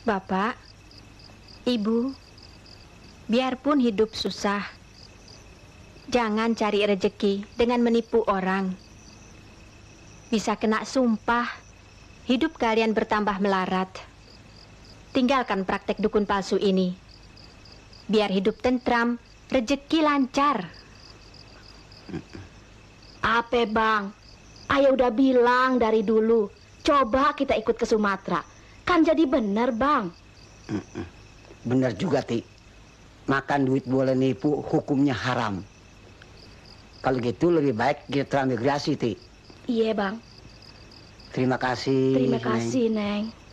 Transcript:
Bapak, Ibu, biarpun hidup susah, jangan cari rejeki dengan menipu orang. Bisa kena sumpah, hidup kalian bertambah melarat. Tinggalkan praktek dukun palsu ini. Biar hidup tentram, rejeki lancar. Ape bang, ayah udah bilang dari dulu, coba kita ikut ke Sumatera kan jadi benar Bang. benar juga, Ti. Makan duit boleh nipu, hukumnya haram. Kalau gitu lebih baik kita transmigrasi, Ti. Iya, Bang. Terima kasih. Terima kasih, Neng. Neng.